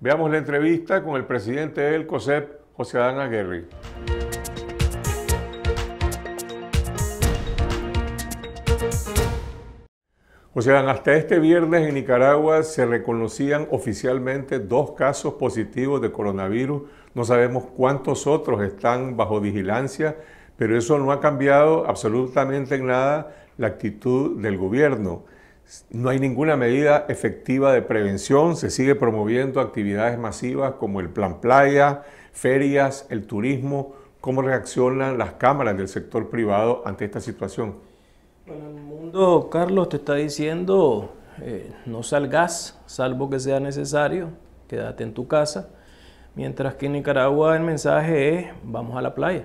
Veamos la entrevista con el presidente del COSEP, José Adán Aguirre. José Adán, hasta este viernes en Nicaragua se reconocían oficialmente dos casos positivos de coronavirus. No sabemos cuántos otros están bajo vigilancia, pero eso no ha cambiado absolutamente en nada la actitud del gobierno. No hay ninguna medida efectiva de prevención, se sigue promoviendo actividades masivas como el plan playa, ferias, el turismo. ¿Cómo reaccionan las cámaras del sector privado ante esta situación? Bueno, el mundo, Carlos, te está diciendo eh, no salgas, salvo que sea necesario, quédate en tu casa. Mientras que en Nicaragua el mensaje es vamos a la playa.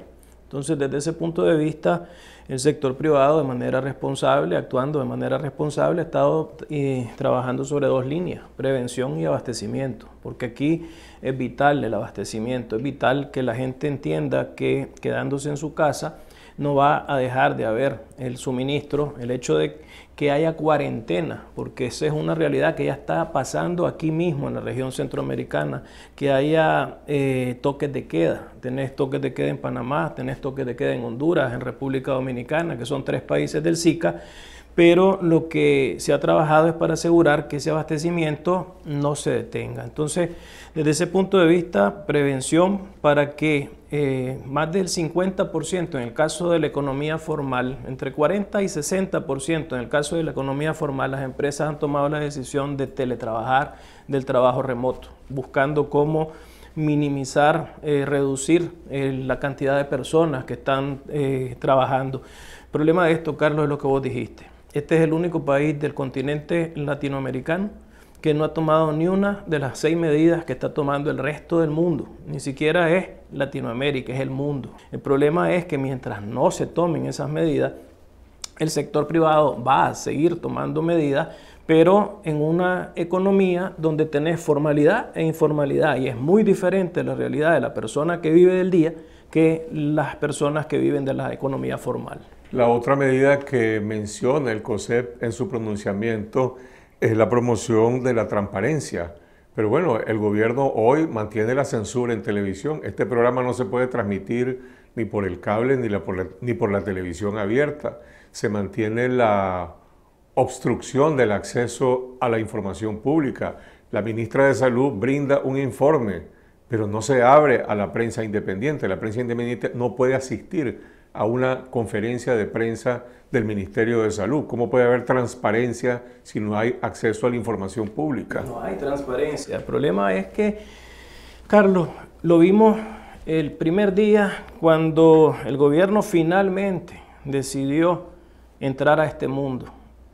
Entonces, desde ese punto de vista, el sector privado de manera responsable, actuando de manera responsable, ha estado eh, trabajando sobre dos líneas, prevención y abastecimiento, porque aquí es vital el abastecimiento, es vital que la gente entienda que quedándose en su casa, no va a dejar de haber el suministro, el hecho de que haya cuarentena, porque esa es una realidad que ya está pasando aquí mismo en la región centroamericana, que haya eh, toques de queda. Tenés toques de queda en Panamá, tenés toques de queda en Honduras, en República Dominicana, que son tres países del SICA pero lo que se ha trabajado es para asegurar que ese abastecimiento no se detenga. Entonces, desde ese punto de vista, prevención para que eh, más del 50% en el caso de la economía formal, entre 40 y 60% en el caso de la economía formal, las empresas han tomado la decisión de teletrabajar, del trabajo remoto, buscando cómo minimizar, eh, reducir eh, la cantidad de personas que están trabajando. El problema de esto, Carlos, es lo que vos dijiste este es el único país del continente latinoamericano que no ha tomado ni una de las seis medidas que está tomando el resto del mundo. Ni siquiera es Latinoamérica, es el mundo. El problema es que mientras no se tomen esas medidas, el sector privado va a seguir tomando medidas, pero en una economía donde tenés formalidad e informalidad. Y es muy diferente la realidad de la persona que vive del día que las personas que viven de la economía formal. La otra medida que menciona el COSEP en su pronunciamiento es la promoción de la transparencia. Pero bueno, el gobierno hoy mantiene la censura en televisión. Este programa no se puede transmitir ni por el cable ni, ni por la televisión abierta. Se mantiene la obstrucción del acceso a la información pública. La ministra de Salud brinda un informe, pero no se abre a la prensa independiente. La prensa independiente no puede asistir a una conferencia de prensa del Ministerio de Salud? ¿Cómo puede haber transparencia si no hay acceso a la información pública? No hay transparencia. El problema es que, Carlos, lo vimos el primer día cuando el gobierno finalmente decidió entrar a este mundo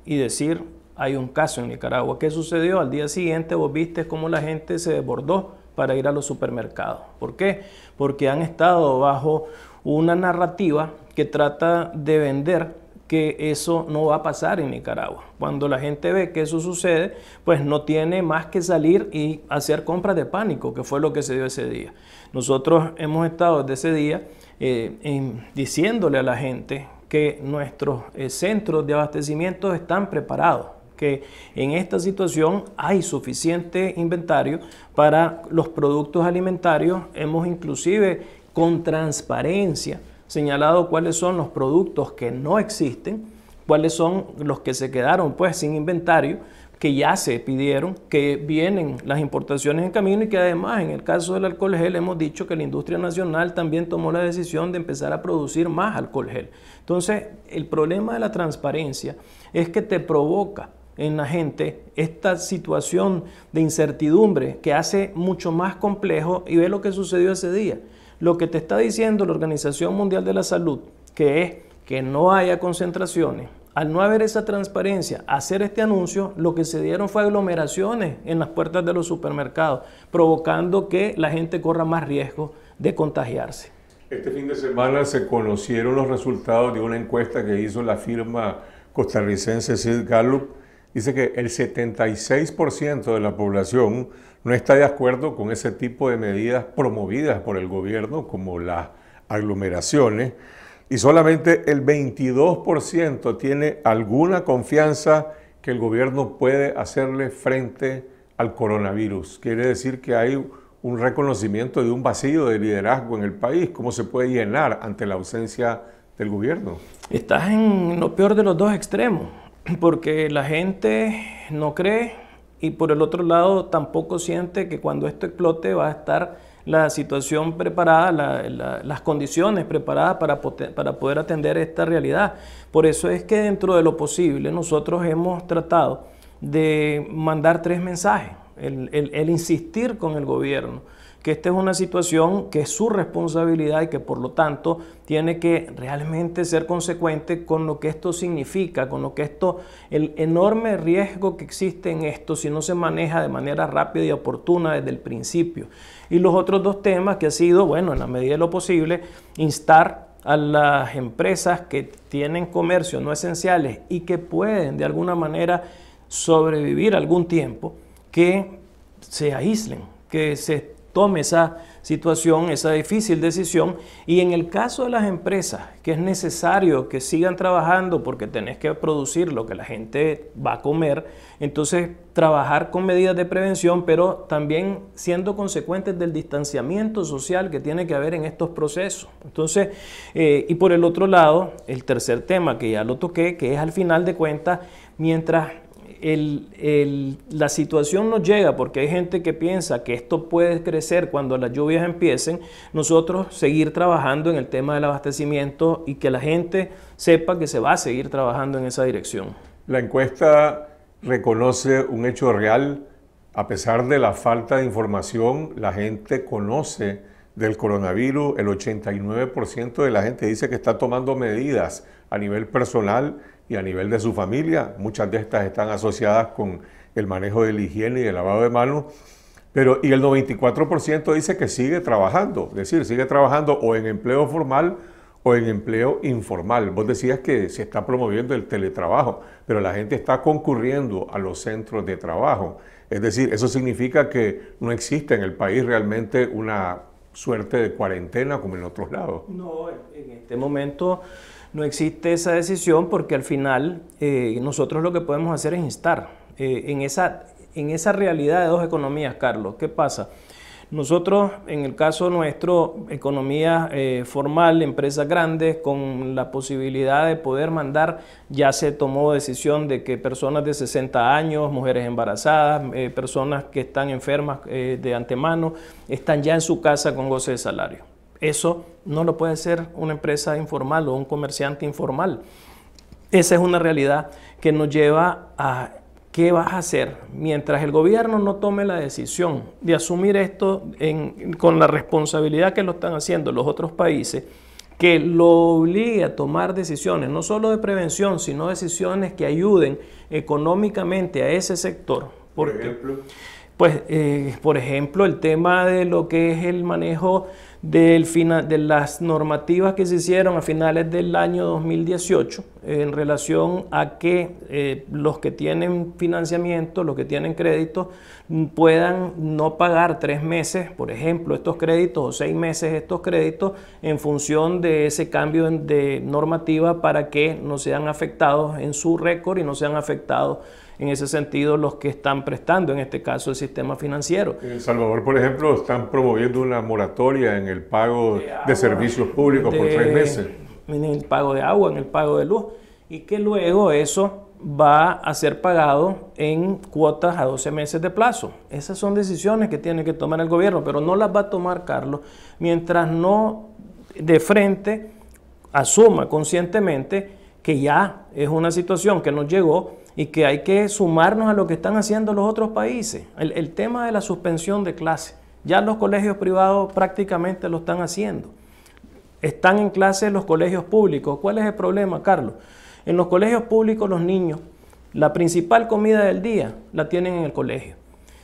y decir, hay un caso en Nicaragua. ¿Qué sucedió? Al día siguiente vos viste cómo la gente se desbordó para ir a los supermercados. ¿Por qué? Porque han estado bajo una narrativa que trata de vender que eso no va a pasar en Nicaragua. Cuando la gente ve que eso sucede, pues no tiene más que salir y hacer compras de pánico, que fue lo que se dio ese día. Nosotros hemos estado desde ese día eh, diciéndole a la gente que nuestros eh, centros de abastecimiento están preparados, que en esta situación hay suficiente inventario para los productos alimentarios. Hemos inclusive con transparencia, señalado cuáles son los productos que no existen, cuáles son los que se quedaron pues sin inventario, que ya se pidieron, que vienen las importaciones en camino y que además en el caso del alcohol gel hemos dicho que la industria nacional también tomó la decisión de empezar a producir más alcohol gel. Entonces, el problema de la transparencia es que te provoca en la gente esta situación de incertidumbre que hace mucho más complejo y ve lo que sucedió ese día. Lo que te está diciendo la Organización Mundial de la Salud, que es que no haya concentraciones, al no haber esa transparencia, hacer este anuncio, lo que se dieron fue aglomeraciones en las puertas de los supermercados, provocando que la gente corra más riesgo de contagiarse. Este fin de semana se conocieron los resultados de una encuesta que hizo la firma costarricense Sid Gallup. Dice que el 76% de la población no está de acuerdo con ese tipo de medidas promovidas por el gobierno, como las aglomeraciones, y solamente el 22% tiene alguna confianza que el gobierno puede hacerle frente al coronavirus. Quiere decir que hay un reconocimiento de un vacío de liderazgo en el país. ¿Cómo se puede llenar ante la ausencia del gobierno? Estás en lo peor de los dos extremos, porque la gente no cree y por el otro lado tampoco siente que cuando esto explote va a estar la situación preparada, las condiciones preparadas para, poder atender esta realidad. Por eso es que dentro de lo posible nosotros hemos tratado de mandar tres mensajes, el insistir con el gobierno, que esta es una situación que es su responsabilidad y que por lo tanto tiene que realmente ser consecuente con lo que esto significa, con lo que esto, el enorme riesgo que existe en esto si no se maneja de manera rápida y oportuna desde el principio. Y los otros dos temas que ha sido, bueno, en la medida de lo posible, instar a las empresas que tienen comercios no esenciales y que pueden de alguna manera sobrevivir algún tiempo, que se aíslen, que se tome esa situación, esa difícil decisión. Y en el caso de las empresas, que es necesario que sigan trabajando porque tenés que producir lo que la gente va a comer, entonces trabajar con medidas de prevención, pero también siendo consecuentes del distanciamiento social que tiene que haber en estos procesos. Entonces, eh, y por el otro lado, el tercer tema que ya lo toqué, que es al final de cuentas, mientras la situación no llega porque hay gente que piensa que esto puede crecer cuando las lluvias empiecen, nosotros seguir trabajando en el tema del abastecimiento y que la gente sepa que se va a seguir trabajando en esa dirección. La encuesta reconoce un hecho real, a pesar de la falta de información, la gente conoce del coronavirus, el 89% de la gente dice que está tomando medidas a nivel personal y a nivel de su familia. Muchas de estas están asociadas con el manejo de la higiene y el lavado de manos. Pero, y el 94% dice que sigue trabajando, es decir, sigue trabajando o en empleo formal o en empleo informal. Vos decías que se está promoviendo el teletrabajo, pero la gente está concurriendo a los centros de trabajo. Es decir, eso significa que no existe en el país realmente una suerte de cuarentena como en otros lados. No, en este momento no existe esa decisión porque al final eh, nosotros lo que podemos hacer es instar eh, en, esa, en esa realidad de dos economías, Carlos. ¿Qué pasa? Nosotros, en el caso nuestro, economía eh, formal, empresas grandes, con la posibilidad de poder mandar, ya se tomó decisión de que personas de 60 años, mujeres embarazadas, personas que están enfermas de antemano, están ya en su casa con goce de salario. Eso no lo puede hacer una empresa informal o un comerciante informal. Esa es una realidad que nos lleva a qué vas a hacer mientras el gobierno no tome la decisión de asumir esto con la responsabilidad que lo están haciendo los otros países, que lo obligue a tomar decisiones, no solo de prevención, sino decisiones que ayuden económicamente a ese sector. por ejemplo. Pues, eh, por ejemplo, el tema de lo que es el manejo del final, de las normativas que se hicieron a finales del año 2018 en relación a que eh, los que tienen financiamiento, los que tienen crédito puedan no pagar tres meses, por ejemplo, estos créditos o seis meses estos créditos en función de ese cambio de normativa para que no sean afectados en su récord y no sean afectados en ese sentido los que están prestando, en este caso el sistema financiero. En El Salvador, por ejemplo, están promoviendo una moratoria en el pago de, servicios públicos por tres meses. En el pago de agua, en el pago de luz, y que luego eso va a ser pagado en cuotas a 12 meses de plazo. Esas son decisiones que tiene que tomar el gobierno, pero no las va a tomar Carlos mientras no de frente asuma conscientemente que ya es una situación que nos llegó y que hay que sumarnos a lo que están haciendo los otros países. el tema de la suspensión de clases. Ya los colegios privados prácticamente lo están haciendo. Están en clase los colegios públicos. ¿Cuál es el problema, Carlos? En los colegios públicos los niños, la principal comida del día la tienen en el colegio.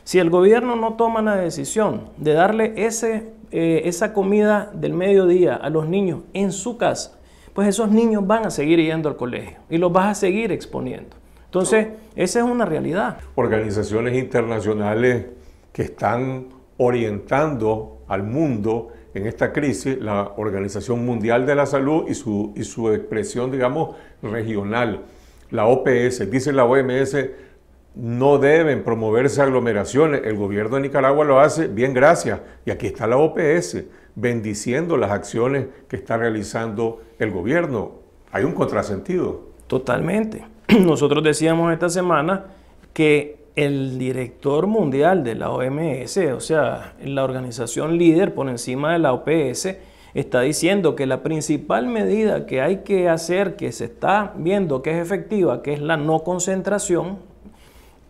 Si el gobierno no toma la decisión de darle ese, eh, esa comida del mediodía a los niños en su casa, pues esos niños van a seguir yendo al colegio y los vas a seguir exponiendo. Entonces, esa es una realidad. Organizaciones internacionales que están orientando al mundo en esta crisis, la Organización Mundial de la Salud y su, y su expresión, digamos, regional. La OPS, dice la OMS, no deben promoverse aglomeraciones. El gobierno de Nicaragua lo hace, bien, gracias. Y aquí está la OPS, bendiciendo las acciones que está realizando el gobierno. Hay un contrasentido. Totalmente. Nosotros decíamos esta semana que el director mundial de la OMS, o sea, la organización líder por encima de la OPS, está diciendo que la principal medida que hay que hacer, que se está viendo que es efectiva, que es la no concentración,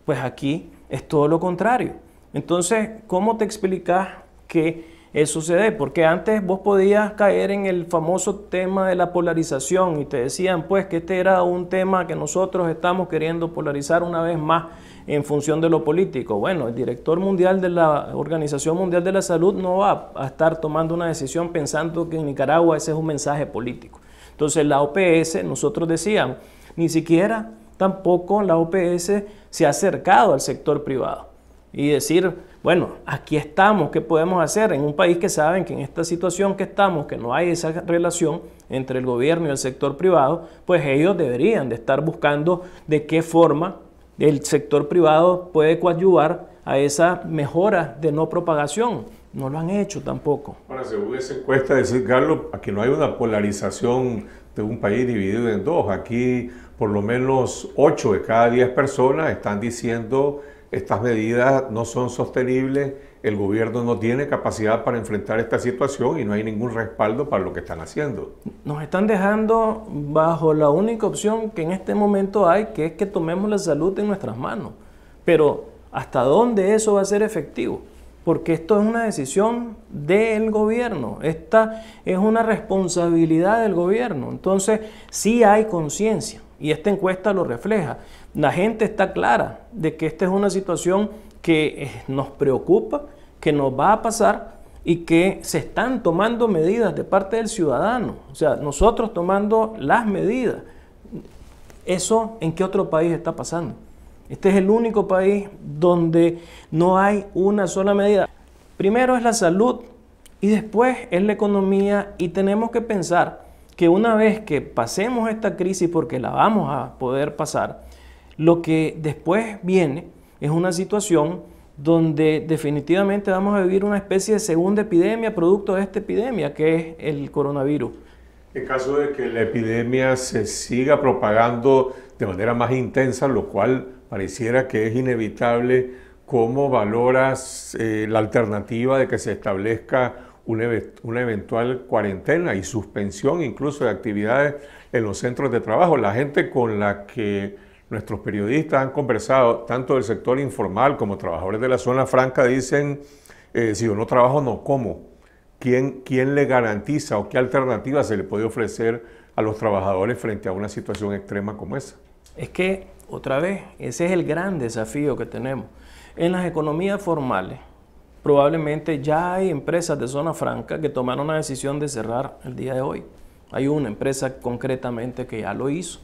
pues aquí es todo lo contrario. Entonces, ¿cómo te explicas que eso eh, se porque antes vos podías caer en el famoso tema de la polarización y te decían pues que este era un tema que nosotros estamos queriendo polarizar una vez más en función de lo político. Bueno, el director mundial de la Organización Mundial de la Salud no va a estar tomando una decisión pensando que en Nicaragua ese es un mensaje político. Entonces la OPS, nosotros decíamos, ni siquiera tampoco la OPS se ha acercado al sector privado y decir, bueno, aquí estamos, ¿qué podemos hacer? En un país que saben que en esta situación que estamos, que no hay esa relación entre el gobierno y el sector privado, pues ellos deberían de estar buscando de qué forma el sector privado puede coadyuvar a esa mejora de no propagación. No lo han hecho tampoco. Ahora, según esa encuesta, decir, Carlos, aquí no hay una polarización de un país dividido en dos. Aquí por lo menos 8 de cada 10 personas están diciendo estas medidas no son sostenibles, el gobierno no tiene capacidad para enfrentar esta situación y no hay ningún respaldo para lo que están haciendo. Nos están dejando bajo la única opción que en este momento hay, que es que tomemos la salud en nuestras manos. Pero ¿hasta dónde eso va a ser efectivo? Porque esto es una decisión del gobierno, esta es una responsabilidad del gobierno. Entonces, sí hay conciencia, y esta encuesta lo refleja. La gente está clara de que esta es una situación que eh, nos preocupa, que nos va a pasar y que se están tomando medidas de parte del ciudadano. O sea, nosotros tomando las medidas. ¿Eso en qué otro país está pasando? Este es el único país donde no hay una sola medida. Primero es la salud y después es la economía y tenemos que pensar que una vez que pasemos esta crisis, porque la vamos a poder pasar, lo que después viene es una situación donde definitivamente vamos a vivir una especie de segunda epidemia producto de esta epidemia que es el coronavirus. En caso de que la epidemia se siga propagando de manera más intensa, lo cual pareciera que es inevitable, ¿cómo valoras eh, la alternativa de que se establezca una, eventual cuarentena y suspensión incluso de actividades en los centros de trabajo. La gente con la que nuestros periodistas han conversado, tanto del sector informal como trabajadores de la zona franca, dicen, eh, si yo no trabajo, no como. ¿Quién, ¿Quién le garantiza o qué alternativa se le puede ofrecer a los trabajadores frente a una situación extrema como esa? Es que, otra vez, ese es el gran desafío que tenemos. En las economías formales, probablemente ya hay empresas de zona franca que tomaron la decisión de cerrar el día de hoy. Hay una empresa concretamente que ya lo hizo,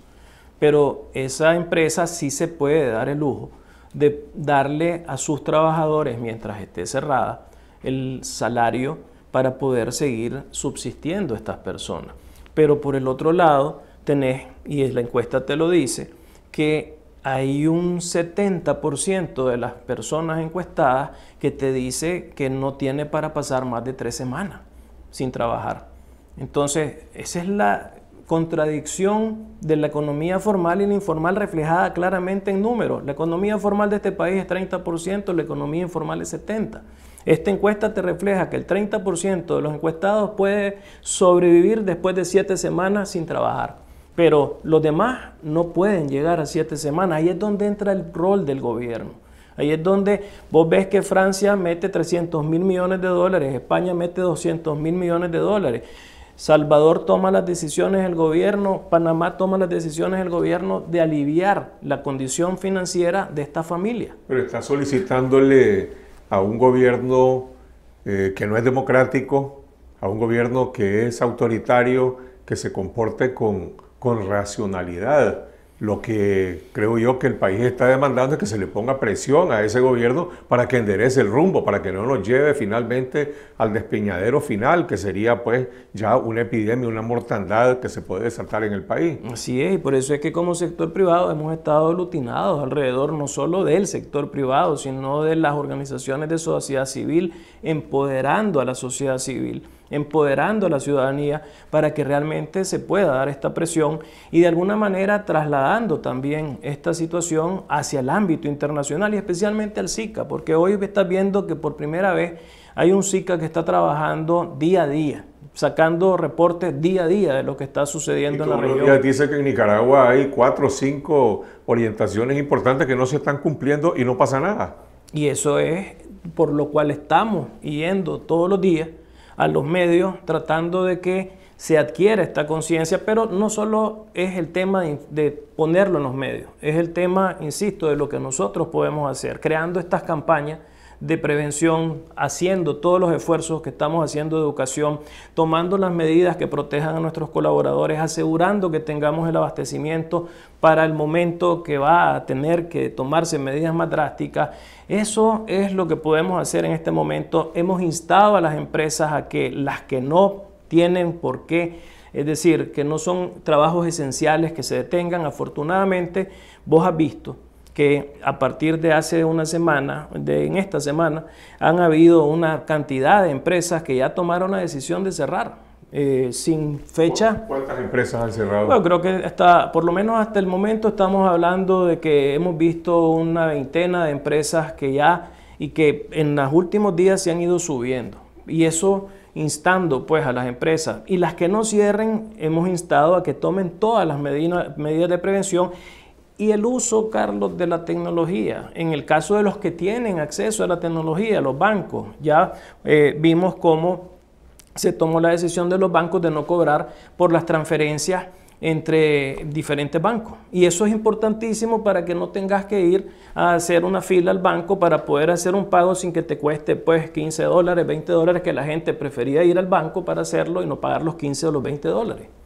pero esa empresa sí se puede dar el lujo de darle a sus trabajadores, mientras esté cerrada, el salario para poder seguir subsistiendo estas personas. Pero por el otro lado, tenés, y la encuesta te lo dice, que hay un 70% de las personas encuestadas que te dice que no tiene para pasar más de tres semanas sin trabajar. Entonces, esa es la contradicción de la economía formal y la informal reflejada claramente en números. La economía formal de este país es 30%, la economía informal es 70%. Esta encuesta te refleja que el 30% de los encuestados puede sobrevivir después de siete semanas sin trabajar pero los demás no pueden llegar a siete semanas. Ahí es donde entra el rol del gobierno. Ahí es donde vos ves que Francia mete 300 mil millones de dólares, España mete 200 mil millones de dólares, Salvador toma las decisiones del gobierno, Panamá toma las decisiones del gobierno de aliviar la condición financiera de esta familia. Pero está solicitándole a un gobierno eh, que no es democrático, a un gobierno que es autoritario, que se comporte con, con racionalidad. Lo que creo yo que el país está demandando es que se le ponga presión a ese gobierno para que enderece el rumbo, para que no nos lleve finalmente al despeñadero final, que sería pues ya una epidemia, una mortandad que se puede desatar en el país. Así es, y por eso es que como sector privado hemos estado aglutinados alrededor no solo del sector privado, sino de las organizaciones de sociedad civil, empoderando a la sociedad civil empoderando a la ciudadanía para que realmente se pueda dar esta presión y de alguna manera trasladando también esta situación hacia el ámbito internacional y especialmente al SICA, porque hoy estás viendo que por primera vez hay un SICA que está trabajando día a día sacando reportes día a día de lo que está sucediendo en la región. dice que en Nicaragua hay cuatro o cinco orientaciones importantes que no se están cumpliendo y no pasa nada. Y eso es por lo cual estamos yendo todos los días a los medios tratando de que se adquiera esta conciencia, pero no solo es el tema de, ponerlo en los medios, es el tema, insisto, de lo que nosotros podemos hacer, creando estas campañas de prevención, haciendo todos los esfuerzos que estamos haciendo de educación, tomando las medidas que protejan a nuestros colaboradores, asegurando que tengamos el abastecimiento para el momento que va a tener que tomarse medidas más drásticas. Eso es lo que podemos hacer en este momento. Hemos instado a las empresas a que las que no tienen por qué es decir, que no son trabajos esenciales que se detengan. Afortunadamente, vos has visto que a partir de hace una semana, de en esta semana, han habido una cantidad de empresas que ya tomaron la decisión de cerrar. Eh, sin fecha. ¿Cuántas empresas han cerrado? Bueno, creo que hasta, por lo menos hasta el momento estamos hablando de que hemos visto una veintena de empresas que ya y que en los últimos días se han ido subiendo. Y eso instando pues a las empresas y las que no cierren hemos instado a que tomen todas las medidas de prevención y el uso, Carlos, de la tecnología. En el caso de los que tienen acceso a la tecnología, los bancos, ya eh, vimos cómo se tomó la decisión de los bancos de no cobrar por las transferencias entre diferentes bancos. Y eso es importantísimo para que no tengas que ir a hacer una fila al banco para poder hacer un pago sin que te cueste pues 15 dólares, 20 dólares, que la gente prefería ir al banco para hacerlo y no pagar los 15 o los 20 dólares.